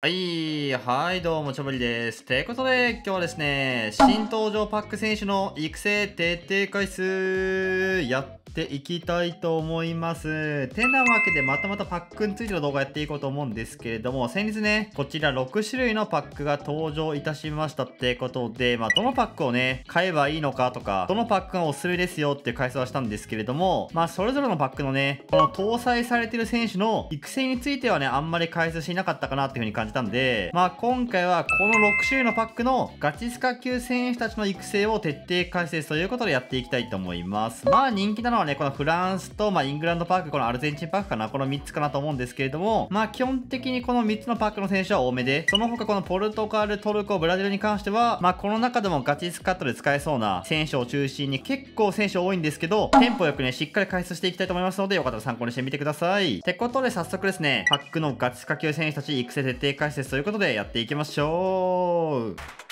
はい、はい、どうも、ちょぼりです。てことで、今日はですね、新登場パック選手の育成徹底回数、やっっていきたいと思います。てなわけでまたまたパックについての動画やっていこうと思うんですけれども、先日ね、こちら6種類のパックが登場いたしましたってことで、まあ、どのパックをね、買えばいいのかとか、どのパックがおすすめですよっていう回想はしたんですけれども、まあ、それぞれのパックのね、この搭載されてる選手の育成についてはね、あんまり回数しなかったかなっていう風に感じたんで、まあ、今回はこの6種類のパックのガチスカ級選手たちの育成を徹底解説ということでやっていきたいと思います。まあ、人気なののはね、このフランスと、まあ、イングランドパーク、このアルゼンチンパークかな、この3つかなと思うんですけれども、まあ、基本的にこの3つのパークの選手は多めで、その他このポルトガル、トルコ、ブラジルに関しては、まあ、この中でもガチスカットで使えそうな選手を中心に結構選手多いんですけど、テンポよくね、しっかり解説していきたいと思いますので、よかったら参考にしてみてください。ってことで早速ですね、パックのガチスカ級選手たち育成徹底解説ということでやっていきましょう。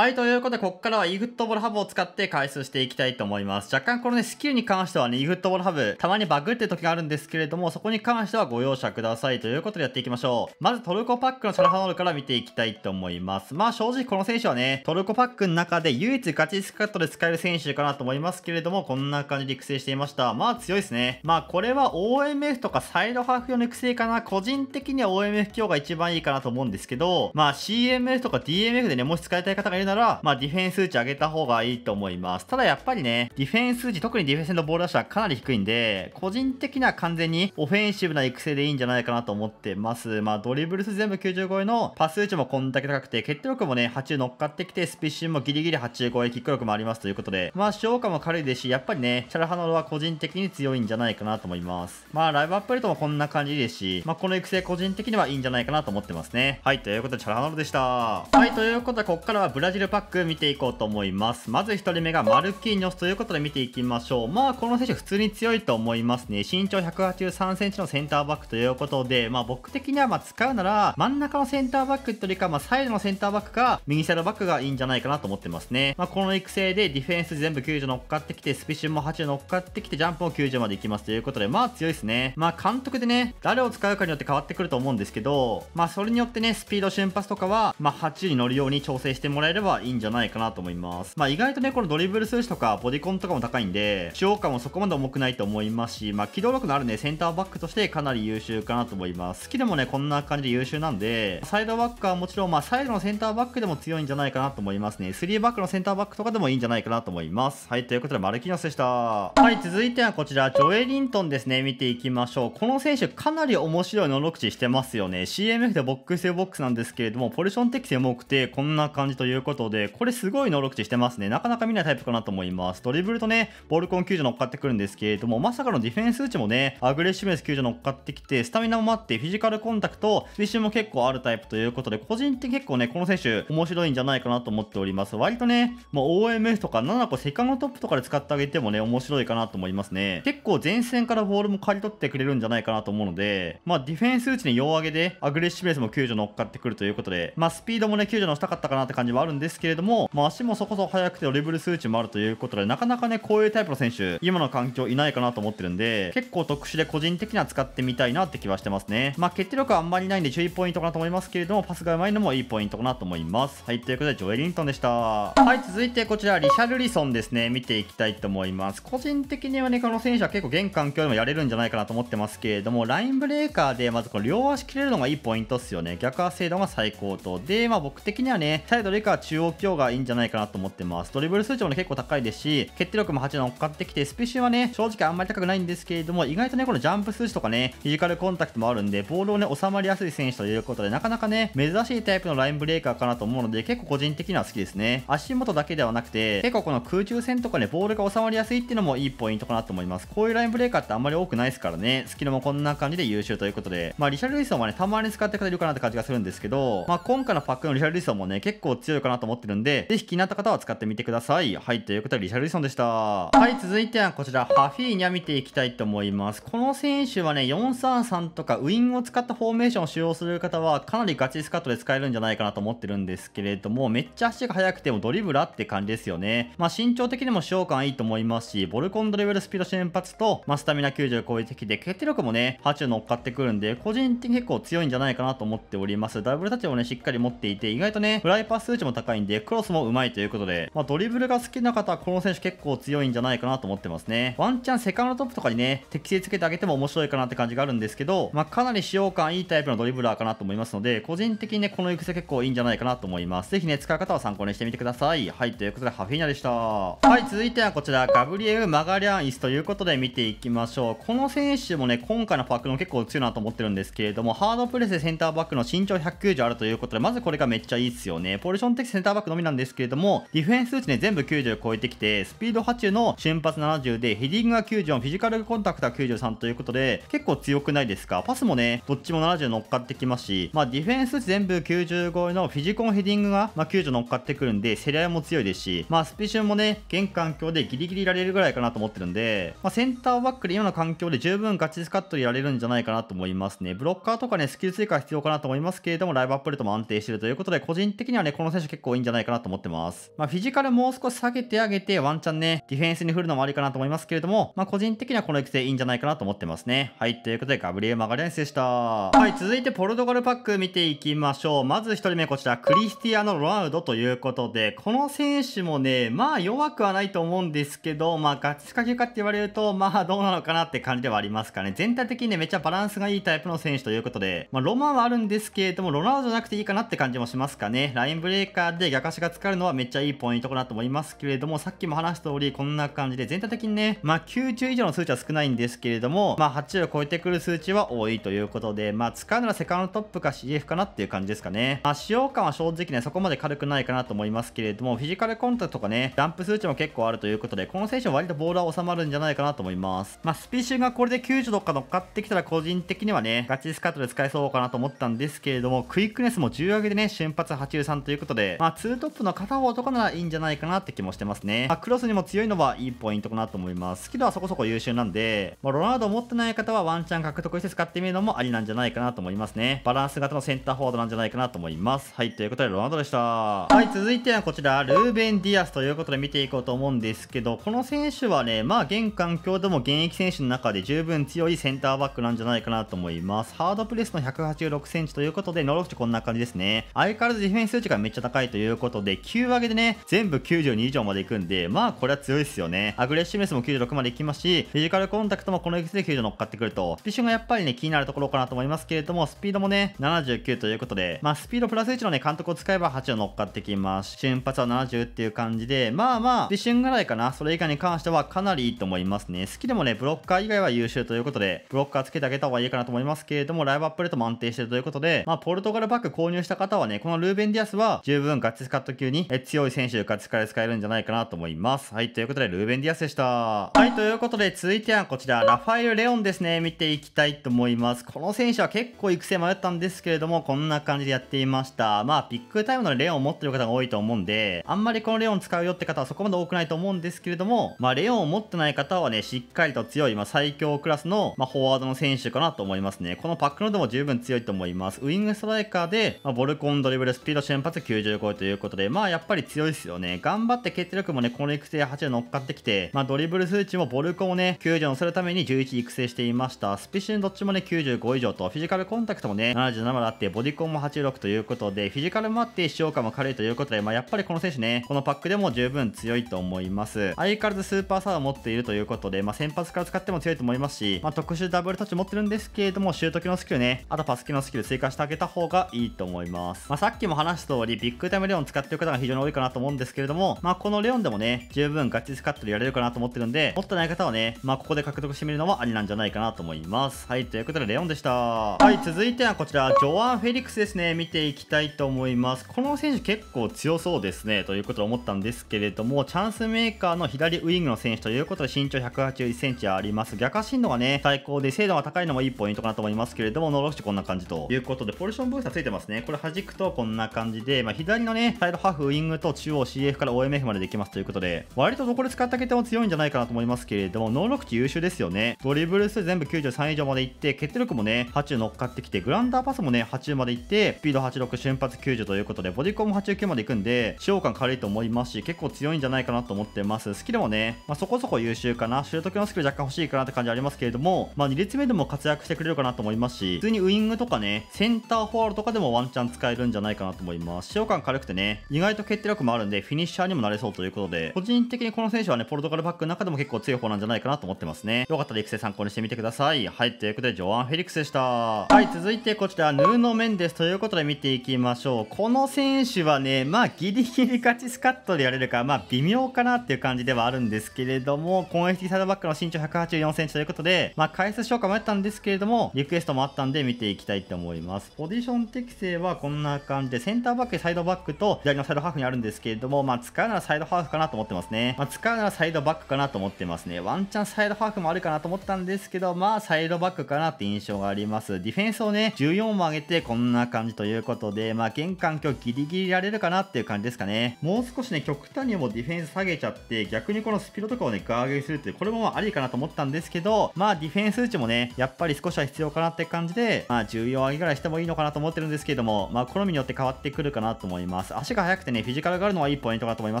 はい、ということで、ここからは e フットボールハブを使って回数していきたいと思います。若干このね、スキルに関してはね、e フットボールハブ、たまにバグって時があるんですけれども、そこに関してはご容赦くださいということでやっていきましょう。まずトルコパックのチャラハノールから見ていきたいと思います。まあ正直この選手はね、トルコパックの中で唯一ガチスカットで使える選手かなと思いますけれども、こんな感じで育成していました。まあ強いですね。まあこれは OMF とかサイドハーフ用の育成かな。個人的には OMF 強が一番いいかなと思うんですけど、まあ CMF とか DMF でね、もし使いたい方がいるなら、まあディフェンス値上げた方がいいと思います。ただやっぱりね、ディフェンス値、特にディフェンスのボール出しはかなり低いんで、個人的には完全にオフェンシブな育成でいいんじゃないかなと思ってます。まあドリブル数全部90超えのパス値もこんだけ高くて、決定力もね、80乗っかってきて、スピッシュもギリギリ80超え、キック力もありますということで、まあ消化も軽いですし、やっぱりね、チャラハノロは個人的に強いんじゃないかなと思います。まあライブアップルトもこんな感じですし、まあこの育成個人的にはいいんじゃないかなと思ってますね。はい、ということでチャラハノロでした。はい、ということでここからはブラジルルパック見ていこうと思います。まず1人目がマルキーニョスということで見ていきましょう。まあ、この選手普通に強いと思いますね。身長183センチのセンターバックということで、まあ僕的にはまあ使うなら、真ん中のセンターバックというか、まあサイドのセンターバックか、右サイドバックがいいんじゃないかなと思ってますね。まあこの育成でディフェンス全部90乗っかってきて、スピシュも80乗っかってきて、ジャンプも90までいきますということで、まあ強いですね。まあ監督でね、誰を使うかによって変わってくると思うんですけど、まあそれによってね、スピード瞬発とかは、まあ80に乗るように調整してもらえれば、はいいんじゃないかなと思います。まあ、意外とね、このドリブル数値とかボディコンとかも高いんで、使用感もそこまで重くないと思いますし、まあ、機動力のあるね、センターバックとしてかなり優秀かなと思います。好きでもね、こんな感じで優秀なんで、サイドバックはもちろん、まあ、サイドのセンターバックでも強いんじゃないかなと思いますね。3バックのセンターバックとかでもいいんじゃないかなと思います。はい、ということで、マルキーノスでした。はい、続いてはこちら、ジョエリントンですね、見ていきましょう。この選手、かなり面白い能力値してますよね。CMF でボックスボックスなんですけれども、ポジション適性も多くて、こんな感じということことで、これすごい能力値してますね。なかなか見ないタイプかなと思います。ドリブルとね、ボルコン救助乗っかってくるんですけれども、まさかのディフェンス打ちもね、アグレッシブネス救助乗っかってきて、スタミナもあって、フィジカルコンタクト、推進も結構あるタイプということで、個人的結構ね、この選手面白いんじゃないかなと思っております。割とね、まあ、OMS とか7個セカンドトップとかで使ってあげてもね、面白いかなと思いますね。結構前線からボールも刈り取ってくれるんじゃないかなと思うので、まあディフェンス打ちに弱上げで、アグレッシブネスも救助乗っかってくるということで、まあスピードもね、救助のしたかったかなって感じはあるんですけれども、まあ、足もそこそこ速くてドリブル数値もあるということで、なかなかね、こういうタイプの選手、今の環境いないかなと思ってるんで、結構特殊で個人的には使ってみたいなって気はしてますね。まあ、決定力はあんまりないんで注意ポイントかなと思いますけれども、パスが上手いのもいいポイントかなと思います。はい、ということで、ジョエリントンでした。はい、続いてこちら、リシャルリソンですね。見ていきたいと思います。個人的にはね、この選手は結構現環境でもやれるんじゃないかなと思ってますけれども、ラインブレーカーで、まずこの両足切れるのがいいポイントっすよね。逆足精度が最高と。で、まあ僕的にはね、サイドレカー中央強がいいんじゃないかなと思ってます。ドリブル数値もね、結構高いですし、決定力も8の乗っかってきて、スペシュはね、正直あんまり高くないんですけれども、意外とね、このジャンプ数値とかね、フィジカルコンタクトもあるんで、ボールをね、収まりやすい選手ということで、なかなかね、珍しいタイプのラインブレーカーかなと思うので、結構個人的には好きですね。足元だけではなくて、結構この空中戦とかね、ボールが収まりやすいっていうのもいいポイントかなと思います。こういうラインブレーカーってあんまり多くないですからね、スキルもこんな感じで優秀ということで、まあ、リシャルリソンはね、たまに使ってくれるかなって感じがするんですけど、まあ、今回のパックのリシャルリソンもね、結構強いかなと思ってるんで、ぜひ気になった方は使ってみてください。はい、ということでリシャルリソンでした。はい、続いてはこちら、ハフィーニャ見ていきたいと思います。この選手はね、433とかウィングを使ったフォーメーションを使用する方は、かなりガチスカットで使えるんじゃないかなと思ってるんですけれども、めっちゃ足が速くてもドリブラって感じですよね。まあ、身長的にも使用感いいと思いますし、ボルコンドリブルスピード瞬発と、まあ、スタミナ90を超えてきて、決定力もね、8乗っかってくるんで、個人的に結構強いんじゃないかなと思っております。ダブルタッチもね、しっかり持っていて、意外とね、フライパス数値も高いいんで、クロスもうまいということで、まあ、ドリブルが好きな方はこの選手結構強いんじゃないかなと思ってますね。ワンチャンセカンドトップとかにね、適性つけてあげても面白いかなって感じがあるんですけど、まあ、かなり使用感いいタイプのドリブラーかなと思いますので、個人的にね、この育成結構いいんじゃないかなと思います。ぜひね、使い方は参考にしてみてください。はい、ということで、ハフィーナでした。はい、続いてはこちら、ガブリエル・マガリャンイスということで見ていきましょう。この選手もね、今回のパックの結構強いなと思ってるんですけれども、ハードプレスでセンターバックの身長190あるということで、まずこれがめっちゃいいっすよね。ポジション的センターバックのみなんですけれども、ディフェンス数値ね、全部90を超えてきて、スピード8の瞬発70で、ヘディングが94、フィジカルコンタクトが93ということで、結構強くないですかパスもね、どっちも70乗っかってきますし、まあディフェンス数値全部90超えのフィジコンヘディングが、まあ、90乗っかってくるんで、競り合いも強いですし、まあスピシュンもね、現環境でギリギリいられるぐらいかなと思ってるんで、まあセンターバックで今の環境で十分ガチスカットいられるんじゃないかなと思いますね。ブロッカーとかね、スキル追加必要かなと思いますけれども、ライブアップレートも安定してるということで、個人的にはね、この選手結構多いんじゃないかなと思ってます。まあ、フィジカルもう少し下げてあげて、ワンチャンね、ディフェンスに振るのもありかなと思いますけれども、まあ、個人的にはこの育成いいんじゃないかなと思ってますね。はい、ということで、ガブリエル・マガレンスでした。はい、続いてポルトガルパック見ていきましょう。まず1人目、こちら、クリスティアノ・ロナウドということで、この選手もね、まあ弱くはないと思うんですけど、まあガチスカ級かって言われると、まあどうなのかなって感じではありますかね。全体的にね、めっちゃバランスがいいタイプの選手ということで、まあロマンはあるんですけれども、ロナウドじゃなくていいかなって感じもしますかね。ラインブレーカーで逆足が疲えるのはめっちゃいいポイントかなと思いますけれども、さっきも話した通り、こんな感じで、全体的にね、まあ、90以上の数値は少ないんですけれども、まあ、80を超えてくる数値は多いということで、まあ、使うならセカンドトップか CF かなっていう感じですかね。まあ、使用感は正直ね、そこまで軽くないかなと思いますけれども、フィジカルコンタクトとかね、ダンプ数値も結構あるということで、この選手は割とボールは収まるんじゃないかなと思います。まあ、スピシュがこれで90とか乗っかってきたら、個人的にはね、ガチスカートで使えそうかなと思ったんですけれども、クイックネスも10上げでね、瞬発83ということで、まあ、ツートップの片方とかならいいんじゃないかなって気もしてますね。まあ、クロスにも強いのはいいポイントかなと思います。スキルはそこそこ優秀なんで、まあ、ロナウド持ってない方はワンチャン獲得して使ってみるのもありなんじゃないかなと思いますね。バランス型のセンターフォワードなんじゃないかなと思います。はい、ということでロナウドでした。はい、続いてはこちら、ルーベン・ディアスということで見ていこうと思うんですけど、この選手はね、まあ、現環境でも現役選手の中で十分強いセンターバックなんじゃないかなと思います。ハードプレスの186センチということで、ノロフチこんな感じですね。相変わらずディフェンス値がめっちゃ高いというということで、9上げでね、全部92以上まで行くんで、まあこれは強いですよね。アグレッシブネスも96まで行きますし、フィジカルコンタクトもこの X で90乗っかってくると、スピシュンがやっぱりね、気になるところかなと思いますけれども、スピードもね、79ということで、まあスピードプラス1のね、監督を使えば8を乗っかってきます。瞬発は70っていう感じで、まあまあ、スピシュンぐらいかな。それ以外に関してはかなりいいと思いますね。好きでもね、ブロッカー以外は優秀ということで、ブロッカーつけてあげた方がいいかなと思いますけれども、ライブアップデートも安定してるということで、まあポルトガルバック購入した方はね、このルーベンディアスは十分ガチスカット級に強い選手ガカで使えるんじゃないかなと思います。はい、ということで、ルーベン・ディアスでした。はい、ということで、続いてはこちら、ラファエル・レオンですね、見ていきたいと思います。この選手は結構育成迷ったんですけれども、こんな感じでやっていました。まあ、ピックタイムのレオンを持ってる方が多いと思うんで、あんまりこのレオン使うよって方はそこまで多くないと思うんですけれども、まあ、レオンを持ってない方はね、しっかりと強い、まあ、最強クラスの、まあ、フォワードの選手かなと思いますね。このパックのでも十分強いと思います。ウイングストライカーで、まあ、ボルコンドリブルスピード瞬発95ゴということで、まあやっぱり強いですよね。頑張って決定力もね、この育成8で乗っかってきて、まあドリブル数値もボルコをね、90のするために11育成していました。スピシンどっちもね、95以上と、フィジカルコンタクトもね、77まであって、ボディコンも86ということで、フィジカルもあって、使用感も軽いということで、まあやっぱりこの選手ね、このパックでも十分強いと思います。相変わらずスーパーサーを持っているということで、まあ先発から使っても強いと思いますし、まあ特殊ダブルタッチ持ってるんですけれども、シュート機のスキルね、あとパス機のスキル追加してあげた方がいいと思います。まあさっきも話した通り、ビッグタイムムレオン使ってる方が非常に多いかなと思うんですけれども、まあ、このレオンでもね、十分ガチスカットでやれるかなと思ってるんで、持ってない方はね、まあ、ここで獲得してみるのもありなんじゃないかなと思います。はい、ということでレオンでした。はい、続いてはこちら、ジョアン・フェリックスですね、見ていきたいと思います。この選手結構強そうですね、ということを思ったんですけれども、チャンスメーカーの左ウイングの選手ということで身長181センチあります。逆進度がね、最高で精度が高いのもいいポイントかなと思いますけれども、ノロしてこんな感じということで、ポジションブースターついてますね。これ弾くとこんな感じで、まあ、左ののね、サイドハーフ、ウイングと中央 CF から OMF までできますということで、割とどこで使ったけても強いんじゃないかなと思いますけれども、能力値優秀ですよね。ドリブル数全部93以上までいって、決定力もね、80乗っかってきて、グランダーパスもね、80までいって、スピード86、瞬発90ということで、ボディコンも89までいくんで、使用感軽いと思いますし、結構強いんじゃないかなと思ってます。スキルもね、まあ、そこそこ優秀かな、シュート系のスキル若干欲しいかなって感じありますけれども、まあ、2列目でも活躍してくれるかなと思いますし、普通にウイングとかね、センターフォワールとかでもワンチャン使えるんじゃないかなと思います。使用感軽軽くてね、意外と決定力もあるんで、フィニッシャーにもなれそうということで、個人的にこの選手はね、ポルトガルバックの中でも結構強い方なんじゃないかなと思ってますね。よかったら育成参考にしてみてください。はい、ということで、ジョアン・フェリックスでした。はい、続いてこちら、ヌーノ・メンデスということで見ていきましょう。この選手はね、まあ、ギリギリ勝ちスカットでやれるか、まあ、微妙かなっていう感じではあるんですけれども、攻撃サイドバックの身長184センチということで、まあ、回数消化もやったんですけれども、リクエストもあったんで見ていきたいと思います。ポジション適正はこんな感じで、センターバック、サイドバックフと左のサイドハーフにあるんですけれども、まあ、使うならサイドハーフかなと思ってますね。まあ、使うならサイドバックかなと思ってますね。ワンチャンサイドハーフもあるかなと思ったんですけど、まあ、サイドバックかなって印象があります。ディフェンスをね、14も上げてこんな感じということで、まあ、玄関今日ギリギリやれるかなっていう感じですかね。もう少しね、極端にもディフェンス下げちゃって、逆にこのスピードとかをね、ガーゲリするっていう、これもまあありかなと思ったんですけど、まあ、ディフェンス打ちもね、やっぱり少しは必要かなって感じで、まあ、14上げぐらいしてもいいのかなと思ってるんですけども、まあ、好みによって変わってくるかなと思います。ます。足が速くてね、フィジカルがあるのはいいポイントかと思いま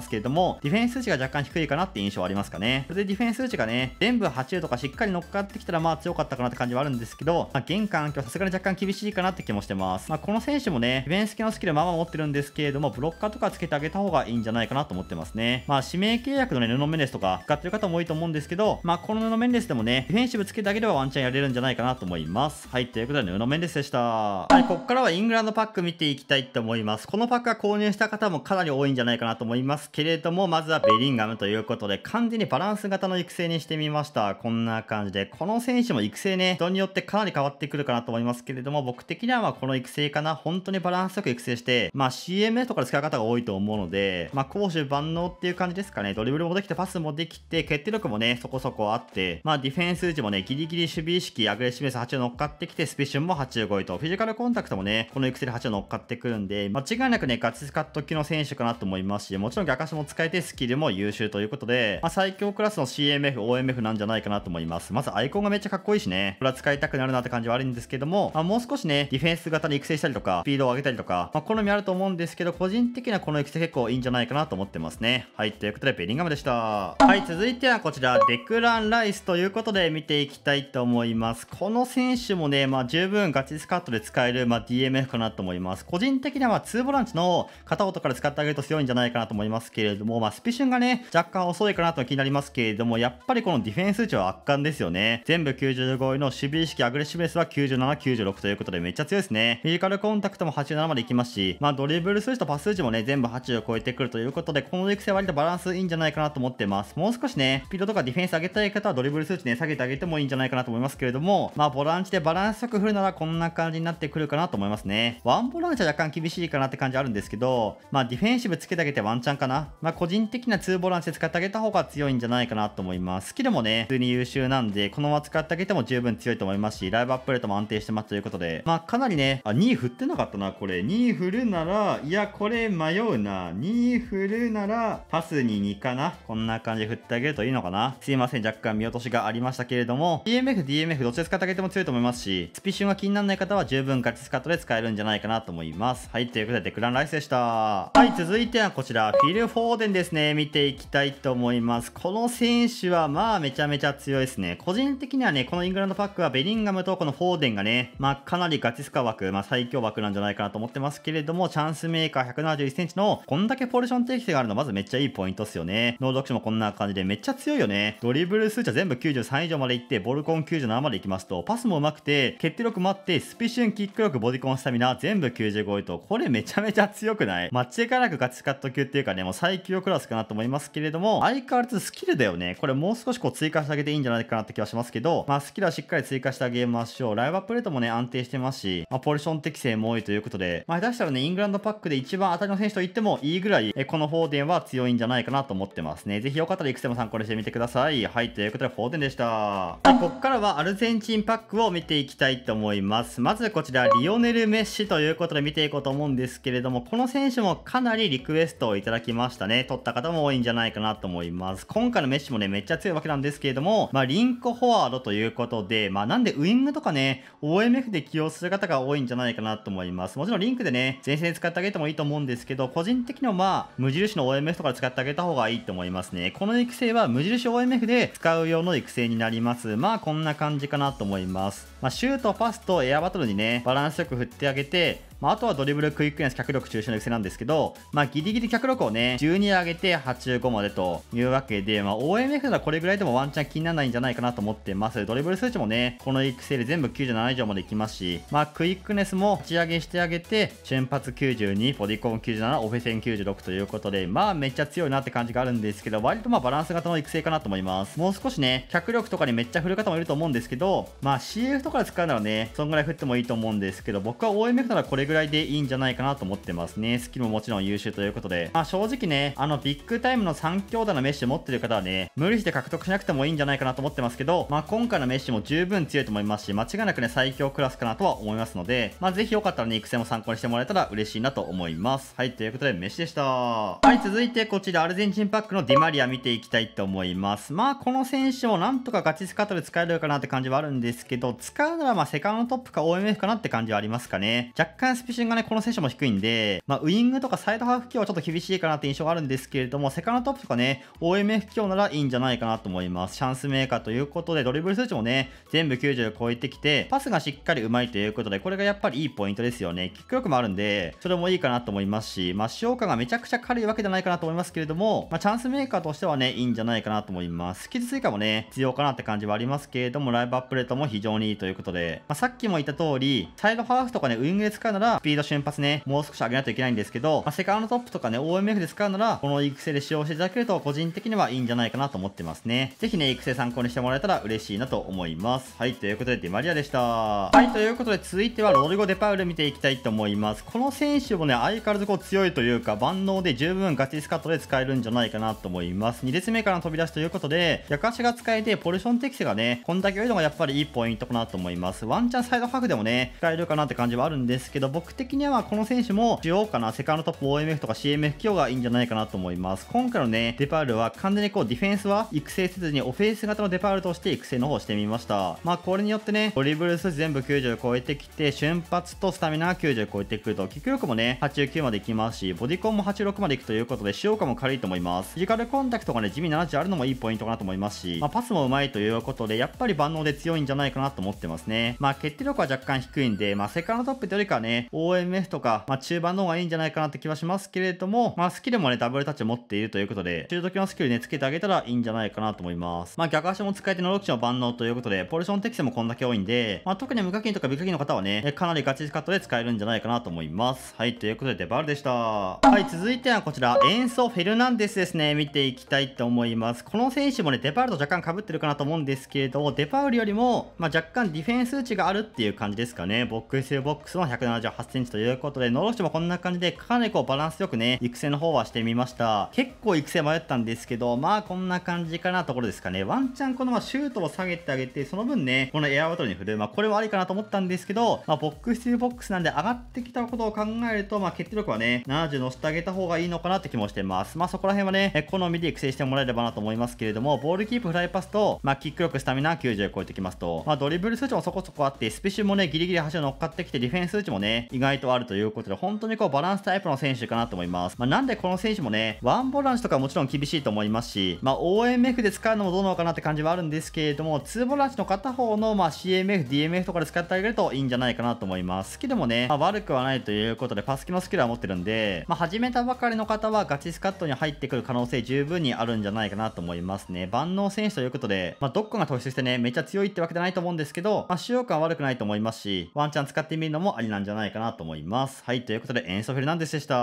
すけれども、ディフェンス数値が若干低いかなって印象はありますかね。それでディフェンス数値がね、全部80とかしっかり乗っかってきたらまあ強かったかなって感じはあるんですけど、まあ、現環境さすがに若干厳しいかなって気もしてます。まあ、この選手もね、ディフェンス系のスキルまあまあ持ってるんですけれども、ブロッカーとかつけてあげた方がいいんじゃないかなと思ってますね。まあ、指名契約のね、布メンレスとか使ってる方も多いと思うんですけど、まあ、この布メンレスでもね、ディフェンシブつけてあげればワンチャンやれるんじゃないかなと思います。はい、ということで布メンレスでした。はい、こっからはイングランドパック見ていきたいと思います。このパックは購入した方もかなり多いんじゃないかなと思いますけれども、まずはベリンガムということで、完全にバランス型の育成にしてみました。こんな感じで、この選手も育成ね、人によってかなり変わってくるかなと思いますけれども、僕的にはまこの育成かな、本当にバランスよく育成して、まあ CMF とかで使う方が多いと思うので、まあ攻守万能っていう感じですかね、ドリブルもできて、パスもできて、決定力もね、そこそこあって、まあディフェンス時もね、ギリギリ守備意識、アグレッシブス8を乗っかってきて、スピッシュンも8 5位と、フィジカルコンタクトもね、この育成で8を乗っかってくるんで、間違いなくね、チスカットきの選手かなと思いますし、もちろん逆足も使えてスキルも優秀ということで、まあ、最強クラスの CMF、OMF なんじゃないかなと思います。まずアイコンがめっちゃかっこいいしね、これは使いたくなるなって感じはあるんですけども、まあ、もう少しね、ディフェンス型に育成したりとか、スピードを上げたりとか、まあ、好みあると思うんですけど、個人的にはこの育成結構いいんじゃないかなと思ってますね。はい、ということでベリンガムでした。はい、続いてはこちら、デクラン・ライスということで見ていきたいと思います。この選手もね、まあ十分ガチスカットで使える、まあ、DMF かなと思います。個人的には2ボランチの片言から使ってあげると強いんじゃないかなと思いますけれども、まあ、スピシュンがね、若干遅いかなと気になりますけれども、やっぱりこのディフェンス値は圧巻ですよね。全部95位の守備意識、アグレッシブネスは97、96ということでめっちゃ強いですね。フィジカルコンタクトも87までいきますし、まあ、ドリブル数値とパス数値もね、全部80を超えてくるということで、この育成割とバランスいいんじゃないかなと思ってます。もう少しね、スピードとかディフェンス上げたい方はドリブル数値ね、下げてあげてもいいんじゃないかなと思いますけれども、まあ、ボランチでバランスよく振るならこんな感じになってくるかなと思いますね。ワンボランチは若干厳しいかなって感じあるんですですけど、まあ、ディフェンシブつけてあげてワンチャンかな。まあ、個人的な2ボランチで使ってあげた方が強いんじゃないかなと思います。スキルもね、普通に優秀なんで、このまま使ってあげても十分強いと思いますし、ライブアップレートも安定してますということで、まあ、かなりね、あ、2振ってなかったな、これ。2振るなら、いや、これ迷うな。2振るなら、パスに2かな。こんな感じで振ってあげるといいのかな。すいません、若干見落としがありましたけれども、DMF、DMF どっちで使ってあげても強いと思いますし、スピシュンが気にならない方は十分ガチスカットで使えるんじゃないかなと思います。はい、ということで、デクランライスででした。はい、続いてはこちら、フィル・フォーデンですね。見ていきたいと思います。この選手は、まあ、めちゃめちゃ強いですね。個人的にはね、このイングランドパックは、ベリンガムとこのフォーデンがね、まあ、かなりガチスカ枠、まあ、最強枠なんじゃないかなと思ってますけれども、チャンスメーカー171センチの、こんだけポジション定性があるの、まずめっちゃいいポイントっすよね。能力値もこんな感じで、めっちゃ強いよね。ドリブル数値は全部93以上までいって、ボルコン97までいきますと、パスも上手くて、決定力もあって、スピシュン、キック力、ボディコン、スタミナ、全部95位と、これめちゃめちゃ強い強くないマッチエカガチカット級っていうかね、もう最強クラスかなと思いますけれども、相変わらずスキルだよね。これもう少しこう追加してあげていいんじゃないかなって気はしますけど、まあスキルはしっかり追加してあげましょう。ライブアップレートもね、安定してますし、まあポジション適性も多いということで、まあ下手したらね、イングランドパックで一番当たりの選手と言ってもいいぐらい、えこのフォーデンは強いんじゃないかなと思ってますね。ぜひよかったらいくつも参考にしてみてください。はい、ということでフォーデンでした。はい、こっからはアルゼンチンパックを見ていきたいと思います。まずこちら、リオネル・メッシということで見ていこうと思うんですけれども、このの選手もかなりリクエストをいただきましたね。取った方も多いんじゃないかなと思います。今回のメッシもね、めっちゃ強いわけなんですけれども、まあ、リンクフォワードということで、まあ、なんでウイングとかね、OMF で起用する方が多いんじゃないかなと思います。もちろんリンクでね、前線で使ってあげてもいいと思うんですけど、個人的にはまあ、無印の OMF とか使ってあげた方がいいと思いますね。この育成は無印 OMF で使う用の育成になります。まあ、こんな感じかなと思います。まあ、シュート、パスとエアバトルにね、バランスよく振ってあげて、まあ、あとはドリブル、クイックネス、脚力中心の育成なんですけど、まあ、ギリギリ脚力をね、12上げて85までというわけで、まあ、OMF ならこれぐらいでもワンチャン気にならないんじゃないかなと思ってます。ドリブル数値もね、この育成で全部97以上までいきますし、まあ、クイックネスも打ち上げしてあげて、瞬発92、ボディコン97、オフェセン96ということで、まあ、めっちゃ強いなって感じがあるんですけど、割とまあ、バランス型の育成かなと思います。もう少しね、脚力とかにめっちゃ振る方もいると思うんですけど、まあ、CF ととか使うならね、そんぐらい振ってもいいと思うんですけど、僕は OMF ならこれぐらいでいいんじゃないかなと思ってますね。スキルももちろん優秀ということで。まあ正直ね、あのビッグタイムの3強打のメッシュ持ってる方はね、無理して獲得しなくてもいいんじゃないかなと思ってますけど、まあ今回のメッシュも十分強いと思いますし、間違いなくね、最強クラスかなとは思いますので、まあぜひよかったらね、育成も参考にしてもらえたら嬉しいなと思います。はい、ということでメッシュでした。はい、続いてこちらアルゼンチンパックのディマリア見ていきたいと思います。まあこの選手をなんとかガチスカートで使えるかなって感じはあるんですけど、使使うならまあセカンドトップか OMF かなって感じはありますかね。若干スピシンがね、この選手も低いんで、まあ、ウイングとかサイドハーフ強はちょっと厳しいかなって印象があるんですけれども、セカンドトップとかね、OMF 強ならいいんじゃないかなと思います。チャンスメーカーということで、ドリブル数値もね、全部90を超えてきて、パスがしっかり上手いということで、これがやっぱりいいポイントですよね。キック力もあるんで、それもいいかなと思いますし、まあ、使用感がめちゃくちゃ軽いわけじゃないかなと思いますけれども、まあ、チャンスメーカーとしてはね、いいんじゃないかなと思います。スキル追加もね、必要かなって感じはありますけれども、ライブアップデートも非常にいいというということで、まあ、さっきも言った通り、サイドハーフとかね、ウィングで使うなら、スピード瞬発ね、もう少し上げないといけないんですけど、まあ、セカンドトップとかね、OMF で使うなら、この育成で使用していただけると、個人的にはいいんじゃないかなと思ってますね。ぜひね、育成参考にしてもらえたら嬉しいなと思います。はい、ということで、デマリアでした。はい、ということで、続いてはロドリゴ・デパウル見ていきたいと思います。この選手もね、相変わらずこう強いというか、万能で十分ガチスカットで使えるんじゃないかなと思います。2列目からの飛び出しということで、逆足が使えて、ポジション適性がね、こんだけ良いのがやっぱりいいポイントかなと思います。ワンチャンサイドハーフでもね、使えるかなって感じはあるんですけど、僕的にはこの選手も主要かな、セカンドトップ OMF とか CMF 強がいいんじゃないかなと思います。今回のね、デパールは完全にこうディフェンスは育成せずにオフェンス型のデパールとして育成の方してみました。まあこれによってね、ドリブル数全部90超えてきて、瞬発とスタミナが90超えてくると、キック力もね、89までいきますし、ボディコンも86までいくということで、使用感も軽いと思います。フィジカルコンタクトがね、地味70あるのもいいポイントかなと思いますし、まあ、パスもうまいということで、やっぱり万能で強いんじゃないかなと思ってます。ますね。まあ、決定力は若干低いんで、まあ、セカンドトップというよりかはね、OMF とか、まあ、中盤の方がいいんじゃないかなって気はしますけれども、まあ、スキルもね、ダブルタッチ持っているということで、中時のスキルね、つけてあげたらいいんじゃないかなと思います。まあ、逆足も使えて能力値も万能ということで、ポジション適性もこんだけ多いんで、まあ、特に無課金とか美課金の方はね、かなりガチカットで使えるんじゃないかなと思います。はい、ということで、デバルでした。はい、続いてはこちら、演奏フェルナンデスですね、見ていきたいと思います。この選手もね、デパールと若干被ってるかなと思うんですけれど、デパウルよりも、まあ、若干ディフェンス打ちがあるっていう感じですかね。ボックスボックスは178センチということで、ノロシもこんな感じで、かなりこうバランスよくね、育成の方はしてみました。結構育成迷ったんですけど、まあこんな感じかなところですかね。ワンチャンこのまシュートを下げてあげて、その分ね、このエアバトルに振る。まあこれはありかなと思ったんですけど、まあボックスボックスなんで上がってきたことを考えると、まあ決定力はね、70乗せてあげた方がいいのかなって気もしてます。まあそこら辺はね、好みで育成してもらえればなと思いますけれども、ボールキープフライパスと、まあキック力スタミナ90を超えてきますと、まあドリブル数値もそこそこあって、スペシもね、ギリギリ端を乗っかってきて、ディフェンス数値もね、意外とあるということで、本当にこうバランスタイプの選手かなと思います。まあ、なんでこの選手もね、ワンボランチとかもちろん厳しいと思いますし、まあ、OMF で使うのもどうなのかなって感じはあるんですけれども、2ボランチの片方の、ま CMF、DMF とかで使ってあげるといいんじゃないかなと思います。スキルもね、まあ、悪くはないということで、パスキのスキルは持ってるんで、まあ、始めたばかりの方はガチスカットに入ってくる可能性十分にあるんじゃないかなと思いますね。万能選手ということで、まあ、どっかが突出してね、めっちゃ強いってわけじゃないと思うんですけど、ど、まあ、使用感悪くないと思いますし、ワンチャン使ってみるのもありなんじゃないかなと思います。はい、ということで、エンソフェルナンデスでした。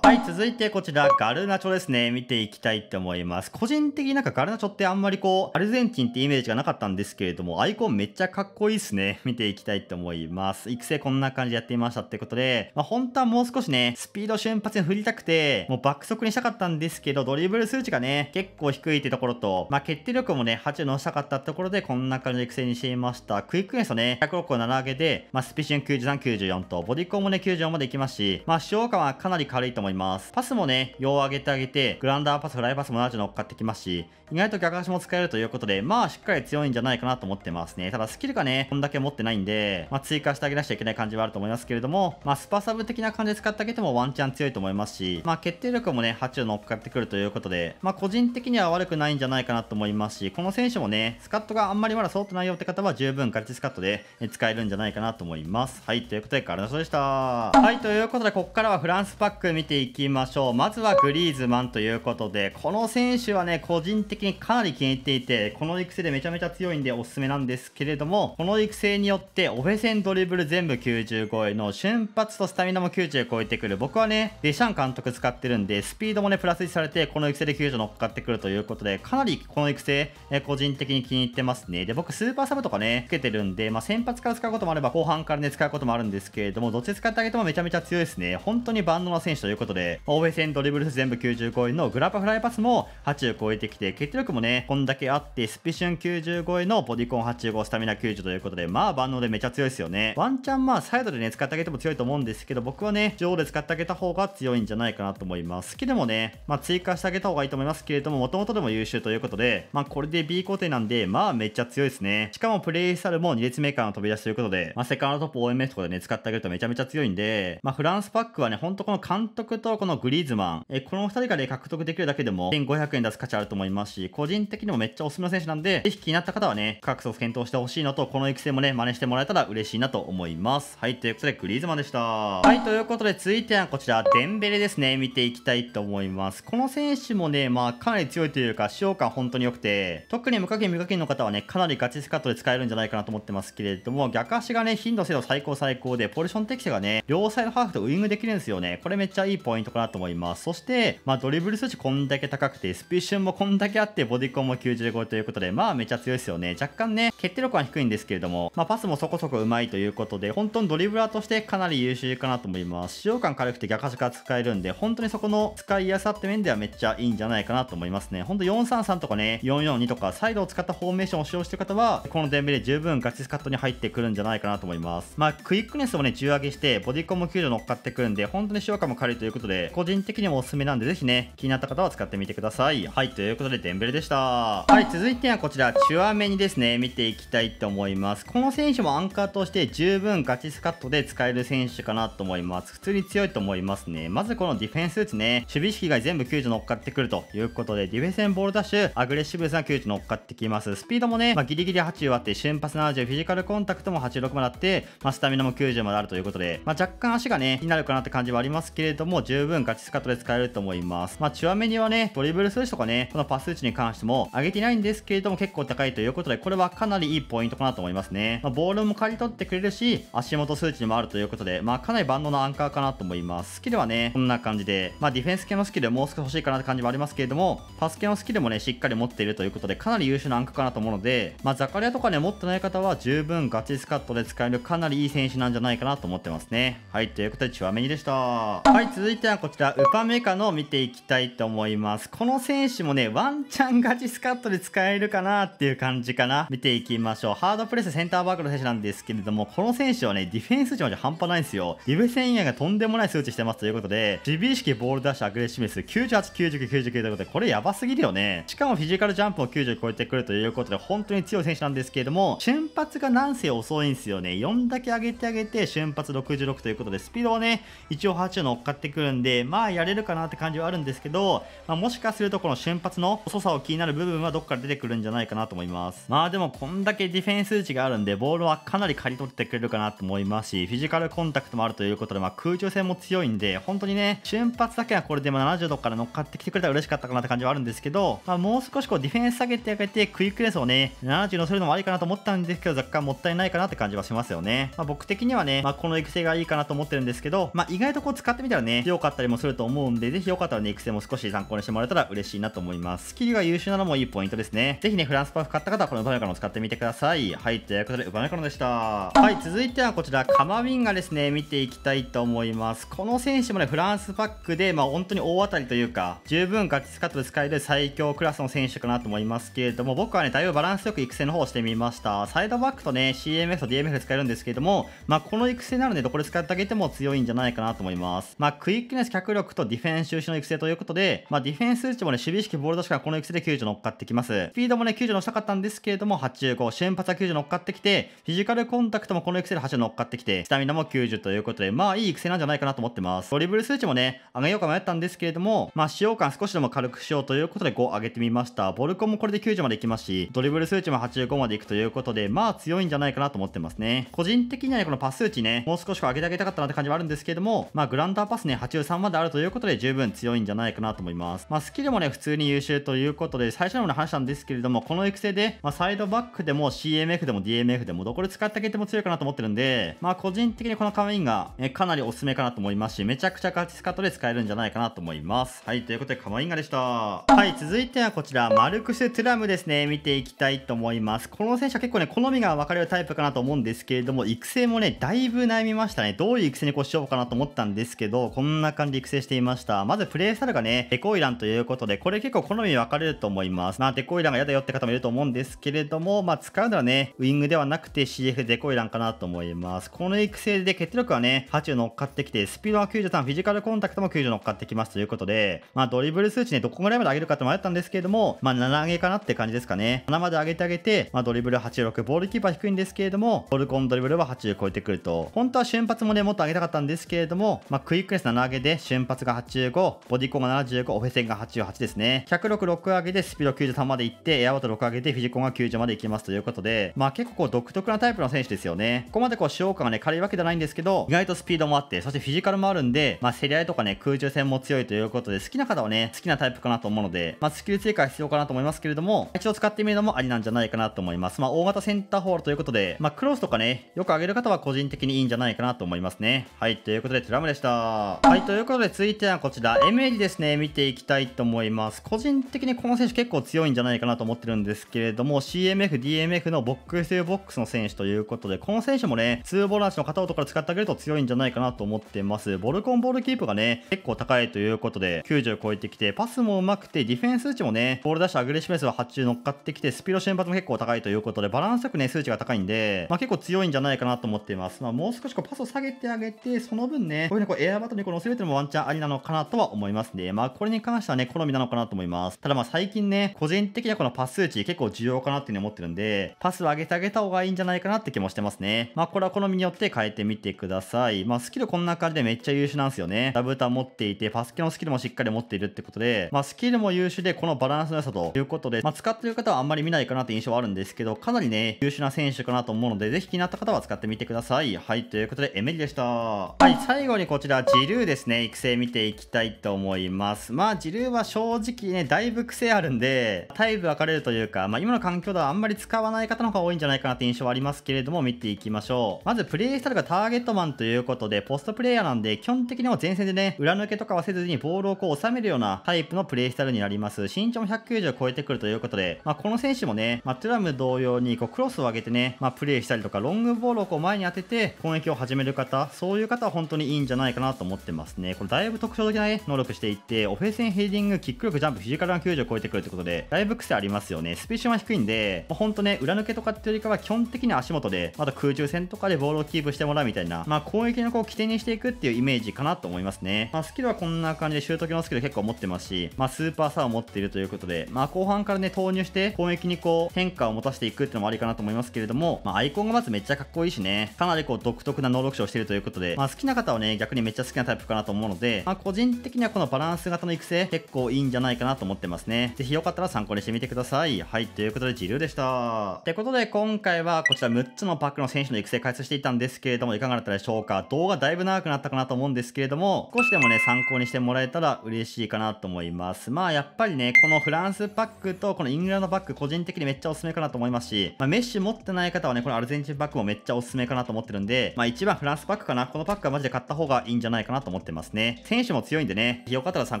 はい、続いてこちら、ガルナチョですね。見ていきたいと思います。個人的になんかガルナチョってあんまりこう、アルゼンチンってイメージがなかったんですけれども、アイコンめっちゃかっこいいっすね。見ていきたいと思います。育成こんな感じでやってみましたってことで、まあ、本当はもう少しね、スピード瞬発に振りたくて、もう爆速にしたかったんですけど、ドリブル数値がね、結構低いってところと、まあ、決定力もね、8を乗せたかったところで、こんな感じで育成にしていました。クイックエンスをね、100億を7上げで、まあ、スピシュン93、94と、ボディコンもね、94までいきますし、まあ、使用感はかなり軽いと思います。パスもね、よう上げてあげて、グランダーパス、フライパスも70乗っかってきますし、意外と逆足も使えるということで、まあ、しっかり強いんじゃないかなと思ってますね。ただ、スキルがね、こんだけ持ってないんで、まあ、追加してあげなくちゃいけない感じはあると思いますけれども、まあ、スパサブ的な感じで使ってあげてもワンチャン強いと思いますし、まあ、決定力もね、8を乗っかってくるということで、まあ、個人的には悪くないんじゃないかなと思いますし、この選手もね、スカットがあんまりまだ揃ってないよって方は十分ルティスカットで使えるんじゃないかなと思います。はい、ということで、ガルナでした。はい、ということで、ここからはフランスパック見ていきましょう。まずはグリーズマンということで、この選手はね、個人的にかなり気に入っていて、この育成でめちゃめちゃ強いんでおすすめなんですけれども、この育成によって、オフェセンドリブル全部90超えの、瞬発とスタミナも90超えてくる。僕はね、デシャン監督使ってるんで、スピードもね、プラス1されて、この育成で90乗っかってくるということで、かなりこの育成、え個人的に気に入ってますね。で、僕、スーパーサブとかね、つけてるんで、まあ、先発から使うこともあれば後半からね使うこともあるんですけれどもどっち使ってあげてもめちゃめちゃ強いですね本当に万能な選手ということで欧米戦ドリブル全部90超えのグラパフライパスも80超えてきて決定力もねこんだけあってスピシュン90超えのボディコン85スタミナ90ということでまあ万能でめちゃ強いですよねワンチャンまあサイドでね使ってあげても強いと思うんですけど僕はね女王で使ってあげた方が強いんじゃないかなと思います好きでもね、まあ、追加してあげた方がいいと思いますけれどももともとでも優秀ということでまあこれで B 工程なんでまあめっちゃ強いですねしかもプレイスタルもう2列目からの飛び出しということで、まあ、セカンドトップ o m f とかでね、使ってあげるとめちゃめちゃ強いんで、まあ、フランスパックはね、ほんとこの監督とこのグリーズマン、えこの2人がね、獲得できるだけでも1500円出す価値あると思いますし、個人的にもめっちゃおすすめの選手なんで、ぜひ気になった方はね、各格差を検討してほしいのと、この育成もね、真似してもらえたら嬉しいなと思います。はい、ということで、グリーズマンでした。はい、ということで、続いてはこちら、デンベレですね、見ていきたいと思います。この選手もね、まあ、かなり強いというか、使用感本当に良くて、特に無課金無課金の方はね、かなりガチスカットで使えるんじゃないかなと思ってますけれども、逆足がね、頻度、精度最高最高で、ポジション適性がね、両サイドハーフとウイングできるんですよね。これめっちゃいいポイントかなと思います。そして、まあ、ドリブル数値こんだけ高くて、スピーシュンもこんだけあって、ボディコンも95ということで、まあ、めちゃ強いですよね。若干ね、決定力は低いんですけれども、まあ、パスもそこそこ上手いということで、本当にドリブラーとしてかなり優秀かなと思います。使用感軽くて逆足が使えるんで、本当にそこの使いやすさって面ではめっちゃいいんじゃないかなと思いますね。ほんと433とかね、442とか、サイドを使ったフォーメーションを使用してる方は、このデンベレ十分分ガチスカットに入ってくるんじゃないかなと思います。まあ、クイックネスもね、中上げして、ボディコンも給料乗っかってくるんで、本当に塩化も軽いということで、個人的にもおすすめなんで、ぜひね、気になった方は使ってみてください。はい、ということで、デンベレでした。はい、続いてはこちら、チュアメにですね、見ていきたいと思います。この選手もアンカーとして十分ガチスカットで使える選手かなと思います。普通に強いと思いますね。まずこのディフェンス打つね、守備意識が全部救助乗っかってくるということで、ディフェンスボールダッシュ、アグレッシブさが救助乗っかってきます。スピードもね、まあ、ギリギリ8割って瞬発70、フィジカルコンタクトも86まであって、まあ、スタミナも90まであるということで、まあ、若干足がね、になるかなって感じはありますけれども、十分ガチスカットで使えると思います。まあ、チュアメニはね、ドリブル数値とかね、このパス数値に関しても上げてないんですけれども、結構高いということで、これはかなりいいポイントかなと思いますね。まあ、ボールも刈り取ってくれるし、足元数値にもあるということで、まあ、かなり万能なアンカーかなと思います。スキルはね、こんな感じで、まあ、ディフェンス系のスキルもう少し欲しいかなって感じもありますけれども、パス系のスキルもね、しっかり持っているということで、かなり優秀なアンカーかなと思うので、まあ、ザカリアとかね、持ってない方方は十分ガチスカットで使えるかなりいい選手なんじゃないかなと思ってますね。はい、ということで、チュアメニでした。はい、続いてはこちら、ウパメカのを見ていきたいと思います。この選手もね、ワンチャンガチスカットで使えるかなっていう感じかな。見ていきましょう。ハードプレスセンターバックの選手なんですけれども、この選手はね、ディフェンス上じゃ半端ないんですよ。ディブ戦野がとんでもない数値してますということで、守備意識ボールダッシュアグレッシブネス98、99、99ということで、これやばすぎるよね。しかもフィジカルジャンプを90超えてくるということで、本当に強い選手なんですけれども、瞬瞬発がなんせ遅いんですよね。4だけ上げてあげて、瞬発66ということで、スピードはね、一応80乗っかってくるんで、まあやれるかなって感じはあるんですけど、まあ、もしかするとこの瞬発の遅さを気になる部分はどっから出てくるんじゃないかなと思います。まあでもこんだけディフェンス打ちがあるんで、ボールはかなり刈り取ってくれるかなと思いますし、フィジカルコンタクトもあるということで、まあ空中戦も強いんで、本当にね、瞬発だけはこれでも70度から乗っかってきてくれたら嬉しかったかなって感じはあるんですけど、まあもう少しこうディフェンス下げてあげて、クイックレスをね、70乗せるのもありかなと思ったんでですけど若干もったいないかなって感じはしますよね。まあ、僕的にはね、まあ、この育成がいいかなと思ってるんですけど、まあ、意外とこう使ってみたらね、強かったりもすると思うんで、ぜひよかったらね、育成も少し参考にしてもらえたら嬉しいなと思います。スキルが優秀なのもいいポイントですね。ぜひね、フランスパフ買った方はこのトヨカのを使ってみてください。はい、ということで、ウバネコノでした。はい、続いてはこちら、カマウィンガですね、見ていきたいと思います。この選手もね、フランスパックで、まあ、本当に大当たりというか、十分ガチスカットで使える最強クラスの選手かなと思いますけれども、僕はね、だいぶバランスよく育成の方をしてみました。サイドバックとね、CMF と DMF で使えるんですけれども、まあ、この育成なので、どこで使ってあげても強いんじゃないかなと思います。まあ、クイックネス、脚力とディフェンス中支の育成ということで、まあ、ディフェンス数値もね、守備式ボール出しからこの育成で90乗っかってきます。スピードもね、90乗したかったんですけれども、85、瞬発は90乗っかってきて、フィジカルコンタクトもこの育成で8乗っかってきて、スタミナも90ということで、まあ、いい育成なんじゃないかなと思ってます。ドリブル数値もね、上げようか迷ったんですけれども、まあ、使用感少しでも軽くしようということで5上げてみました。ボルコンもこれで90までいきますし、ドリブル数値も85までいくということで、まあ強いんじゃないかなと思ってますね。個人的にはね、このパス打ちね、もう少し上げてあげたかったなって感じはあるんですけども、まあグランダーパスね、83まであるということで十分強いんじゃないかなと思います。まあスキルもね、普通に優秀ということで、最初のも話したんですけれども、この育成で、まあサイドバックでも CMF でも DMF でもどこで使ってあげても強いかなと思ってるんで、まあ個人的にこのカムインが、えかなりおすすめかなと思いますし、めちゃくちゃガチスカットで使えるんじゃないかなと思います。はい、ということでカムインガでした。はい、続いてはこちら、マルクス・トゥラムですね、見ていきたいと思います。この選手は結構ね、好みが分かれるタイプかなと思うんですけれども、育成もね、だいぶ悩みましたね。どういう育成にこうしようかなと思ったんですけど、こんな感じで育成していました。まずプレイスタルがね、デコイランということで、これ結構好み分かれると思います。まあ、デコイランが嫌だよって方もいると思うんですけれども、まあ、使うのはね、ウィングではなくて CF デコイランかなと思います。この育成で決力はね、8を乗っかってきて、スピードは93、フィジカルコンタクトも90乗っかってきますということで、まあ、ドリブル数値ね、どこぐらいまで上げるかって迷ったんですけれども、まあ、7上げかなって感じですかね。7まで上げてあげて、まあ、ドリブル86、ボールキーパー低いんですけれども、ボルコンドリブルは80超えてくると。本当は瞬発もね、もっと上げたかったんですけれども、まあ、クイックレス7上げで瞬発が85、ボディコンが75、オフェセンが88ですね。106、6上げでスピード93までいって、エアバト6上げでフィジコンが90までいきますということで、まあ結構こう独特なタイプの選手ですよね。ここまでこう使用感がね、軽いわけじゃないんですけど、意外とスピードもあって、そしてフィジカルもあるんで、まあ競り合いとかね、空中戦も強いということで、好きな方はね、好きなタイプかなと思うので、まあスキル追加必要かなと思いますけれども、一度使ってみるのもありなんじゃないかなと思います。まあ大型選センターホールということで、まあ、クロスとかね、よく上げる方は個人的にいいんじゃないかなと思いますね。はい、ということで、トラムでした。はい、ということで、続いてはこちら、エージですね、見ていきたいと思います。個人的にこの選手結構強いんじゃないかなと思ってるんですけれども、CMF、DMF のボックスというボックスの選手ということで、この選手もね、2ボランチの片男から使ってあげると強いんじゃないかなと思ってます。ボルコンボールキープがね、結構高いということで、90を超えてきて、パスもうまくて、ディフェンス値もね、ボール出してアグレッシブネスは発注乗っかってきて、スピード瞬発も結構高いということで、バランス昨ね、数値が高いんで、まあ、結構強いんじゃないかなと思っています。まあ、もう少しこうパスを下げてあげて、その分ね、こういうふにこうエアバトルにこう乗せるっていうのもワンチャンありなのかなとは思いますね。まあ、これに関してはね、好みなのかなと思います。ただまあ最近ね、個人的にはこのパス数値結構重要かなっていうふうに思ってるんで、パスを上げてあげた方がいいんじゃないかなって気もしてますね。まあ、これは好みによって変えてみてください。まあ、スキルこんな感じでめっちゃ優秀なんですよね。ダブータ持っていて、パス系のスキルもしっかり持っているってことで、まあ、スキルも優秀で、このバランスの良さということで、まあ、使ってる方はあんまり見ないかなって印象はあるんですけど、かなりね、優秀な選手かなと思うので、ぜひ気になった方は使ってみてください。はい、ということで、エメリでした。はい、最後にこちら、ジルーですね、育成見ていきたいと思います。まあ、ジルーは正直ね、だいぶ癖あるんで、タイプ分かれるというか、まあ、今の環境ではあんまり使わない方の方が多いんじゃないかなって印象はありますけれども、見ていきましょう。まず、プレイスタイルがターゲットマンということで、ポストプレイヤーなんで、基本的には前線でね、裏抜けとかはせずにボールをこう収めるようなタイプのプレイスタイルになります。身長も190を超えてくるということで、まあ、この選手もね、まあ、トゥラム同様に、こう、ロスを上げてね、まあ、プレーしたりとか、ロングボールをこう前に当てて攻撃を始める方、そういう方は本当にいいんじゃないかなと思ってますね。これだいぶ特徴的な、ね、能力していって、オフェンスヘディング、キック力、ジャンプ、フィジカルな90を超えてくるってことで、だいぶ癖ありますよね。スピーションは低いんで、まあ、本当ね、裏抜けとかっていうよりかは基本的に足元で、また空中戦とかでボールをキープしてもらうみたいな、まあ、攻撃のこう起点にしていくっていうイメージかなと思いますね。まあ、スキルはこんな感じで、シュート系のスキル結構持ってますし、まあ、スーパーサーを持っているということで、まあ、後半からね、投入して攻撃にこう変化を持たせていくっていうのもありかななと思いますけれども、まあ、アイコンがまずめっちゃかっこいいしね、かなりこう独特な能力者をしてるということで、まあ、好きな方はね、逆にめっちゃ好きなタイプかなと思うので、まあ、個人的にはこのバランス型の育成、結構いいんじゃないかなと思ってますね。ぜひよかったら参考にしてみてください。はい、ということで、ジルでした。ってことで、今回はこちら6つのパックの選手の育成開発していたんですけれども、いかがだったでしょうか動画だいぶ長くなったかなと思うんですけれども、少しでもね、参考にしてもらえたら嬉しいかなと思います。まあ、やっぱりね、このフランスパックとこのイングランドパック、個人的にめっちゃおすすめかなと思いますし、まあ、メッシュ持ってない方はね、このアルゼンチンパックもめっちゃおすすめかなと思ってるんで、まあ一番フランスパックかな。このパックはマジで買った方がいいんじゃないかなと思ってますね。選手も強いんでね、よかったら参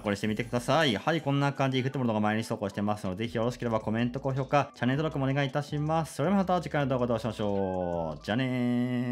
考にしてみてください。はい、こんな感じでフットボール動画毎日投稿してますので、ぜひよろしければコメント、高評価、チャンネル登録もお願いいたします。それではまた次回の動画でお会いしましょう。じゃあねー。